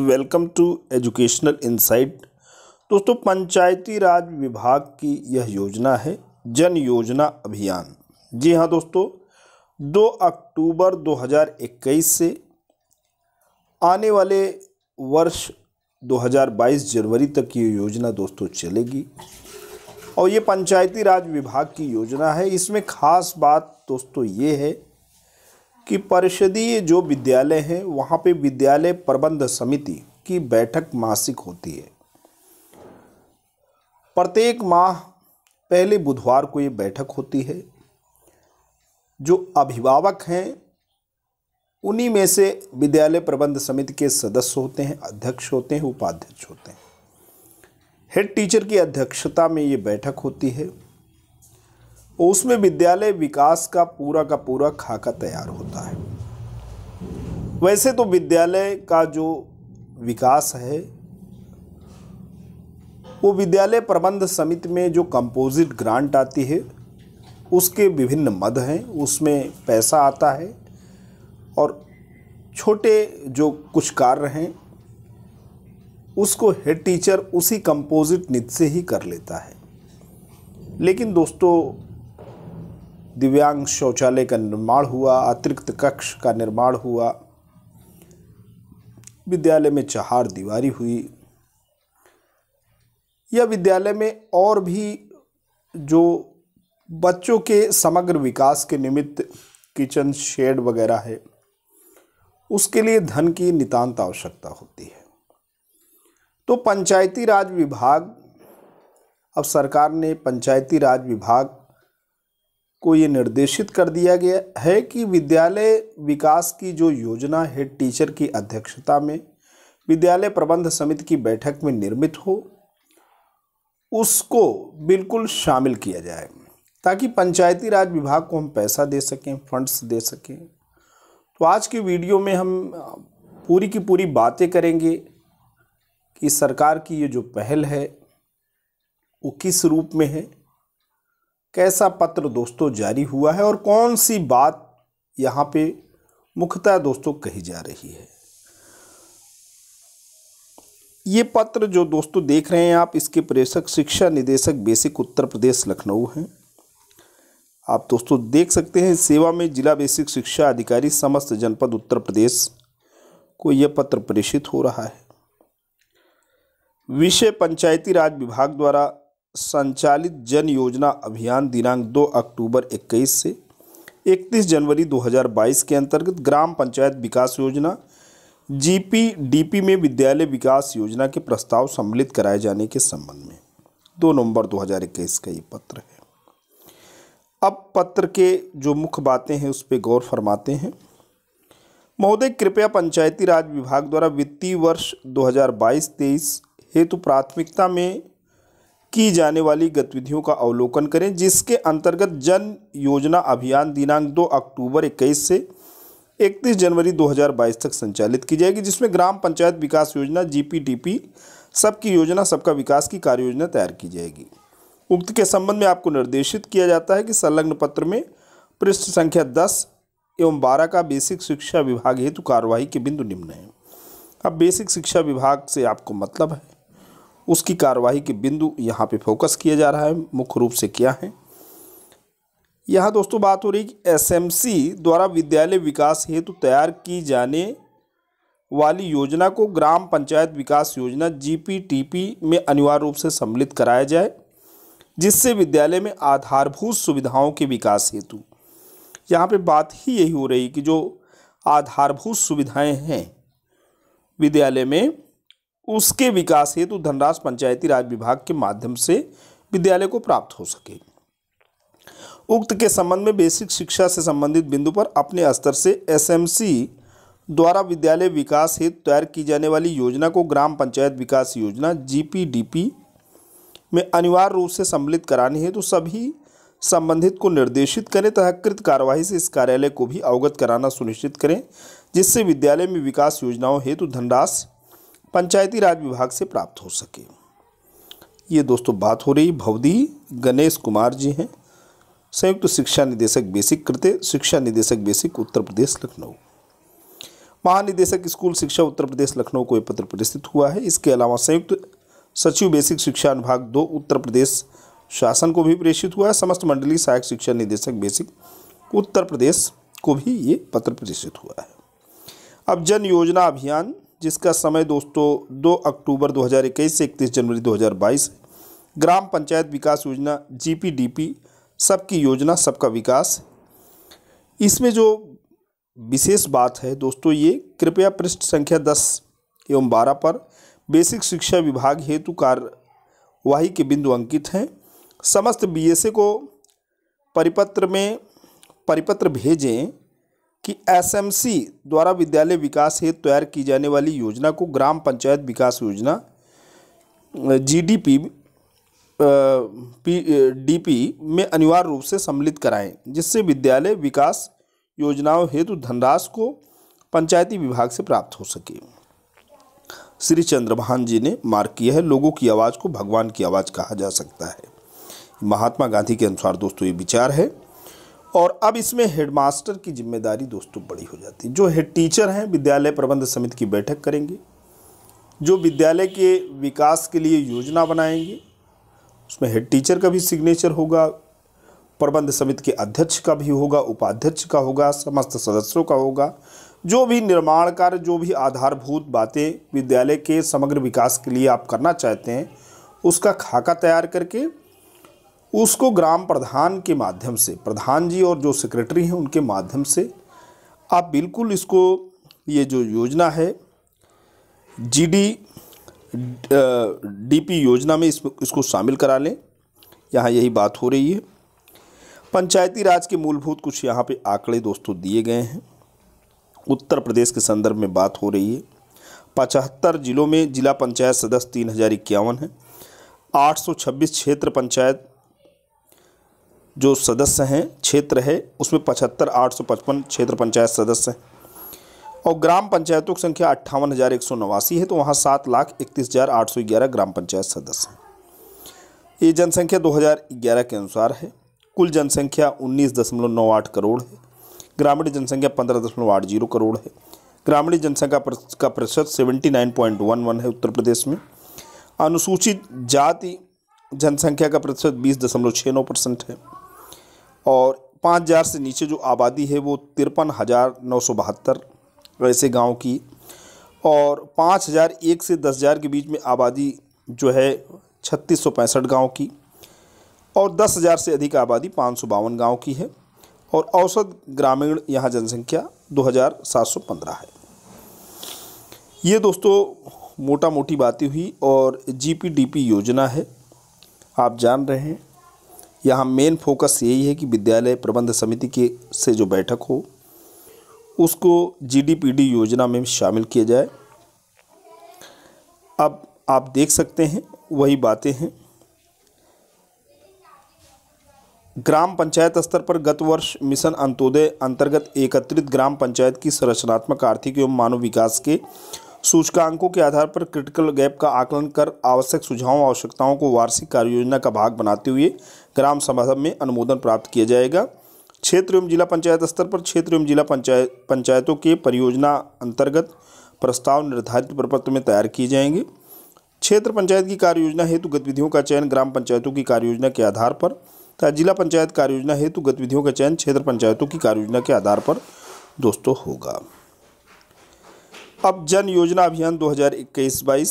Welcome to educational insight दोस्तों पंचायती राज विभाग की यह योजना है जन योजना अभियान जी हाँ दोस्तों 2 अक्टूबर 2021 से आने वाले वर्ष 2022 जनवरी तक ये योजना दोस्तों चलेगी और ये पंचायती राज विभाग की योजना है इसमें खास बात दोस्तों ये है कि परिषदीय जो विद्यालय हैं वहाँ पे विद्यालय प्रबंध समिति की बैठक मासिक होती है प्रत्येक माह पहले बुधवार को ये बैठक होती है जो अभिभावक हैं उन्हीं में से विद्यालय प्रबंध समिति के सदस्य होते हैं अध्यक्ष होते हैं उपाध्यक्ष होते हैं हेड टीचर की अध्यक्षता में ये बैठक होती है उसमें विद्यालय विकास का पूरा का पूरा खाका तैयार होता है वैसे तो विद्यालय का जो विकास है वो विद्यालय प्रबंध समिति में जो कंपोजिट ग्रांट आती है उसके विभिन्न मद हैं उसमें पैसा आता है और छोटे जो कुछ कार्य हैं उसको हेड टीचर उसी कंपोजिट निध से ही कर लेता है लेकिन दोस्तों दिव्यांग शौचालय का निर्माण हुआ अतिरिक्त कक्ष का निर्माण हुआ विद्यालय में चार दीवारी हुई यह विद्यालय में और भी जो बच्चों के समग्र विकास के निमित्त किचन शेड वगैरह है उसके लिए धन की नितांत आवश्यकता होती है तो पंचायती राज विभाग अब सरकार ने पंचायती राज विभाग को ये निर्देशित कर दिया गया है कि विद्यालय विकास की जो योजना हेड टीचर की अध्यक्षता में विद्यालय प्रबंध समिति की बैठक में निर्मित हो उसको बिल्कुल शामिल किया जाए ताकि पंचायती राज विभाग को हम पैसा दे सकें फंड्स दे सकें तो आज की वीडियो में हम पूरी की पूरी बातें करेंगे कि सरकार की ये जो पहल है वो किस रूप में है कैसा पत्र दोस्तों जारी हुआ है और कौन सी बात यहाँ पे मुख्यतः दोस्तों कही जा रही है ये पत्र जो दोस्तों देख रहे हैं आप इसके प्रेषक शिक्षा निदेशक बेसिक उत्तर प्रदेश लखनऊ हैं आप दोस्तों देख सकते हैं सेवा में जिला बेसिक शिक्षा अधिकारी समस्त जनपद उत्तर प्रदेश को यह पत्र प्रेषित हो रहा है विषय पंचायती राज विभाग द्वारा संचालित जन योजना अभियान दिनांक 2 अक्टूबर 21 से 31 जनवरी 2022 के अंतर्गत ग्राम पंचायत विकास योजना जीपीडीपी में विद्यालय विकास योजना के प्रस्ताव सम्मिलित कराए जाने के संबंध में 2 नवंबर 2021 का ये पत्र है अब पत्र के जो मुख्य बातें हैं उस पर गौर फरमाते हैं महोदय कृपया पंचायती राज विभाग द्वारा वित्तीय वर्ष 2022-23 हेतु प्राथमिकता में की जाने वाली गतिविधियों का अवलोकन करें जिसके अंतर्गत जन योजना अभियान दिनांक 2 अक्टूबर 21 से 31 जनवरी 2022 तक संचालित की जाएगी जिसमें ग्राम पंचायत विकास योजना जी सबकी योजना सबका विकास की कार्य योजना तैयार की जाएगी उक्त के संबंध में आपको निर्देशित किया जाता है कि संलग्न पत्र में पृष्ठ संख्या दस एवं बारह का बेसिक शिक्षा विभाग हेतु कार्यवाही के बिंदु निम्न हैं अब बेसिक शिक्षा विभाग से आपको मतलब है उसकी कार्रवाई के बिंदु यहाँ पे फोकस किया जा रहा है मुख्य रूप से क्या है यहाँ दोस्तों बात हो रही कि एसएमसी द्वारा विद्यालय विकास हेतु तो तैयार की जाने वाली योजना को ग्राम पंचायत विकास योजना जीपीटीपी में अनिवार्य रूप से सम्मिलित कराया जाए जिससे विद्यालय में आधारभूत सुविधाओं के विकास हेतु यहाँ पे बात ही यही हो रही कि जो आधारभूत सुविधाएं हैं विद्यालय में उसके विकास हेतु धनराशि पंचायती राज विभाग के माध्यम से विद्यालय को प्राप्त हो सके उक्त के संबंध में बेसिक शिक्षा से संबंधित बिंदु पर अपने स्तर से एसएमसी द्वारा विद्यालय विकास हेतु तैयार की जाने वाली योजना को ग्राम पंचायत विकास योजना जीपीडीपी में अनिवार्य रूप से सम्मिलित कराने हेतु तो सभी संबंधित को निर्देशित करें तथा कृत कार्यवाही से इस कार्यालय को भी अवगत कराना सुनिश्चित करें जिससे विद्यालय में विकास योजनाओं हेतु धनराशि पंचायती राज विभाग से प्राप्त हो सके ये दोस्तों बात हो रही भवदी गणेश कुमार जी हैं संयुक्त शिक्षा निदेशक बेसिक कृत्य शिक्षा निदेशक बेसिक उत्तर प्रदेश लखनऊ महानिदेशक स्कूल शिक्षा उत्तर प्रदेश लखनऊ को यह पत्र प्रेषित हुआ है इसके अलावा संयुक्त सचिव बेसिक शिक्षा अनुभाग दो उत्तर प्रदेश शासन को भी प्रेषित हुआ है समस्त मंडली सहायक शिक्षा निदेशक बेसिक उत्तर प्रदेश को भी ये पत्र प्रेषित हुआ है अब जन योजना अभियान जिसका समय दोस्तों 2 अक्टूबर 2021 से 31 जनवरी 2022 ग्राम पंचायत विकास योजना जीपीडीपी सबकी योजना सबका विकास इसमें जो विशेष बात है दोस्तों ये कृपया पृष्ठ संख्या दस एवं बारह पर बेसिक शिक्षा विभाग हेतु कार्यवाही के बिंदु अंकित हैं समस्त बीएसए को परिपत्र में परिपत्र भेजें कि एसएमसी द्वारा विद्यालय विकास हेतु तैयार की जाने वाली योजना को ग्राम पंचायत विकास योजना जीडीपी पी डीपी में अनिवार्य रूप से सम्मिलित कराएं जिससे विद्यालय विकास योजनाओं हेतु धनराशि को पंचायती विभाग से प्राप्त हो सके श्री चंद्रभान जी ने मार्ग किया है लोगों की आवाज़ को भगवान की आवाज़ कहा जा सकता है महात्मा गांधी के अनुसार दोस्तों ये विचार है और अब इसमें हेडमास्टर की जिम्मेदारी दोस्तों बड़ी हो जाती है जो हेड टीचर हैं विद्यालय प्रबंध समिति की बैठक करेंगे जो विद्यालय के विकास के लिए योजना बनाएंगे उसमें हेड टीचर का भी सिग्नेचर होगा प्रबंध समिति के अध्यक्ष का भी होगा उपाध्यक्ष का होगा समस्त सदस्यों का होगा जो भी निर्माण कार्य जो भी आधारभूत बातें विद्यालय के समग्र विकास के लिए आप करना चाहते हैं उसका खाका तैयार करके उसको ग्राम प्रधान के माध्यम से प्रधान जी और जो सेक्रेटरी हैं उनके माध्यम से आप बिल्कुल इसको ये जो योजना है जीडी डीपी योजना में इसको शामिल करा लें यहाँ यही बात हो रही है पंचायती राज के मूलभूत कुछ यहाँ पे आंकड़े दोस्तों दिए गए हैं उत्तर प्रदेश के संदर्भ में बात हो रही है पचहत्तर जिलों में जिला पंचायत सदस्य तीन हज़ार इक्यावन है आठ सौ छब्बीस क्षेत्र पंचायत जो सदस्य हैं क्षेत्र है उसमें पचहत्तर आठ सौ पचपन क्षेत्र पंचायत सदस्य हैं और ग्राम पंचायतों की संख्या अट्ठावन हज़ार एक सौ नवासी है तो वहाँ सात लाख इकतीस हज़ार आठ सौ ग्यारह ग्राम पंचायत सदस्य हैं ये जनसंख्या दो हज़ार ग्यारह के अनुसार है कुल जनसंख्या उन्नीस दशमलव नौ आठ करोड़ है ग्रामीण जनसंख्या पंद्रह दशमलव आठ जीरो करोड़ है ग्रामीण जनसंख्या का प्रतिशत seventy nine point one one है उत्तर प्रदेश में अनुसूचित जाति जनसंख्या का प्रतिशत बीस दशमलव छः नौ परसेंट है और पाँच हज़ार से नीचे जो आबादी है वो तिरपन हज़ार नौ सौ बहत्तर ऐसे गाँव की और पाँच हज़ार एक से दस हज़ार के बीच में आबादी जो है छत्तीस सौ पैंसठ गाँव की और दस हज़ार से अधिक आबादी पाँच सौ बावन गाँव की है और औसत ग्रामीण यहाँ जनसंख्या दो हज़ार सात सौ पंद्रह है ये दोस्तों मोटा मोटी बातें हुई और जीपीडीपी योजना है आप जान रहे हैं यहाँ मेन फोकस यही है कि विद्यालय प्रबंध समिति के से जो बैठक हो उसको जीडीपीडी योजना में शामिल किया जाए अब आप देख सकते हैं वही बातें हैं ग्राम पंचायत स्तर पर गत वर्ष मिशन अंत्योदय अंतर्गत एकत्रित ग्राम पंचायत की संरचनात्मक आर्थिक एवं मानव विकास के सूचकांकों के आधार पर क्रिटिकल गैप का आकलन कर आवश्यक सुझावों आवश्यकताओं को वार्षिक कार्य योजना का भाग बनाते हुए ग्राम सभा में अनुमोदन प्राप्त किया जाएगा क्षेत्र एवं जिला पंचायत स्तर पर क्षेत्र एवं जिला पंचायत पंचायतों के परियोजना अंतर्गत प्रस्ताव निर्धारित प्रपत्र में तैयार किए जाएंगे क्षेत्र पंचायत की कार्य योजना हेतु गतिविधियों का चयन ग्राम पंचायतों की कार्य योजना के आधार पर तथा जिला पंचायत कार्य योजना हेतु गतिविधियों का चयन क्षेत्र पंचायतों की कार्य योजना के आधार पर दोस्तों होगा अब जन योजना अभियान 2021-22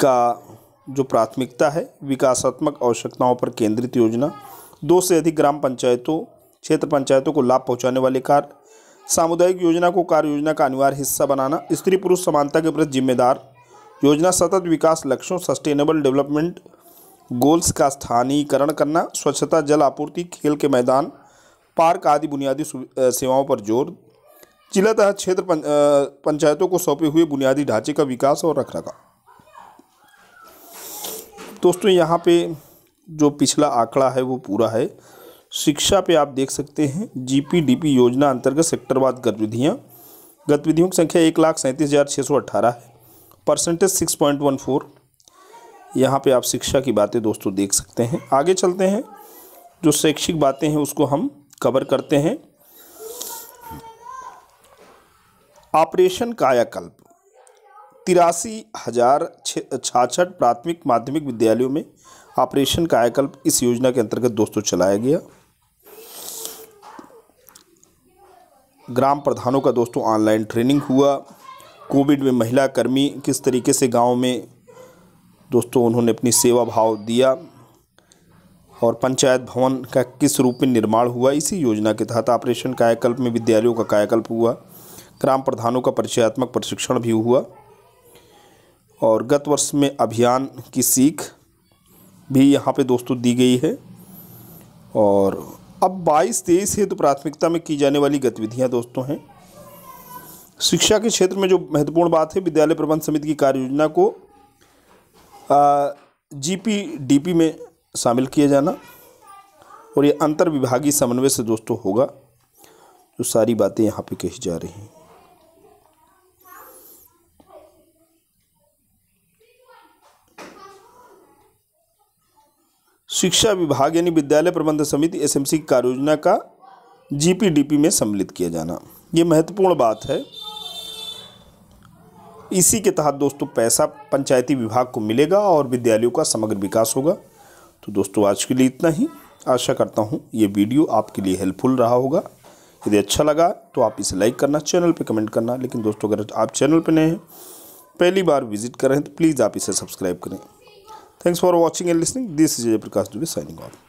का जो प्राथमिकता है विकासात्मक आवश्यकताओं पर केंद्रित योजना दो से अधिक ग्राम पंचायतों क्षेत्र पंचायतों को लाभ पहुंचाने वाले कार्य सामुदायिक योजना को कार्य योजना का अनिवार्य हिस्सा बनाना स्त्री पुरुष समानता के प्रति जिम्मेदार योजना सतत विकास लक्ष्यों सस्टेनेबल डेवलपमेंट गोल्स का स्थानीयकरण करना स्वच्छता जल आपूर्ति खेल के मैदान पार्क आदि बुनियादी सेवाओं पर जोर जिलातः क्षेत्र पंचायतों को सौंपे हुए बुनियादी ढांचे का विकास और रख रखा दोस्तों यहाँ पे जो पिछला आंकड़ा है वो पूरा है शिक्षा पे आप देख सकते हैं जीपीडीपी योजना अंतर्गत सेक्टरवाद गतिविधियाँ गतिविधियों की संख्या एक लाख सैंतीस हज़ार छः सौ अट्ठारह है percentage six point one four यहाँ पर आप शिक्षा की बातें दोस्तों देख सकते हैं आगे चलते हैं जो शैक्षिक बातें हैं उसको हम कवर करते हैं ऑपरेशन कायाकल्प तिरासी हज़ार छाछठ प्राथमिक माध्यमिक विद्यालयों में ऑपरेशन कायाकल्प इस योजना के अंतर्गत दोस्तों चलाया गया ग्राम प्रधानों का दोस्तों ऑनलाइन ट्रेनिंग हुआ कोविड में महिला कर्मी किस तरीके से गांव में दोस्तों उन्होंने अपनी सेवा भाव दिया और पंचायत भवन का किस रूप में निर्माण हुआ इसी योजना के तहत ऑपरेशन कायाकल्प में विद्यालयों का कायाकल्प हुआ ग्राम प्रधानों का परिचयात्मक प्रशिक्षण भी हुआ और गत वर्ष में अभियान की सीख भी यहाँ पे दोस्तों दी गई है और अब 22 तेईस हेतु तो प्राथमिकता में की जाने वाली गतिविधियाँ दोस्तों हैं शिक्षा के क्षेत्र में जो महत्वपूर्ण बात है विद्यालय प्रबंध समिति की कार्य योजना को जीपी पी में शामिल किया जाना और ये अंतर विभागीय समन्वय से दोस्तों होगा जो सारी बातें यहाँ पे कही जा रही हैं शिक्षा विभाग यानी विद्यालय प्रबंधन समिति एसएमसी की कार्य योजना का जीपीडीपी में सम्मिलित किया जाना ये महत्वपूर्ण बात है इसी के तहत दोस्तों पैसा पंचायती विभाग को मिलेगा और विद्यालयों का समग्र विकास होगा तो दोस्तों आज के लिए इतना ही आशा करता हूँ ये वीडियो आपके लिए हेल्पफुल रहा होगा यदि अच्छा लगा तो आप इसे लाइक करना चैनल पर कमेंट करना लेकिन दोस्तों अगर आप चैनल पर नए हैं पहली बार विजिट कर रहे हैं तो प्लीज़ आप इसे सब्सक्राइब करें Thanks for watching and listening. This is Jay Prakash Dubey signing off.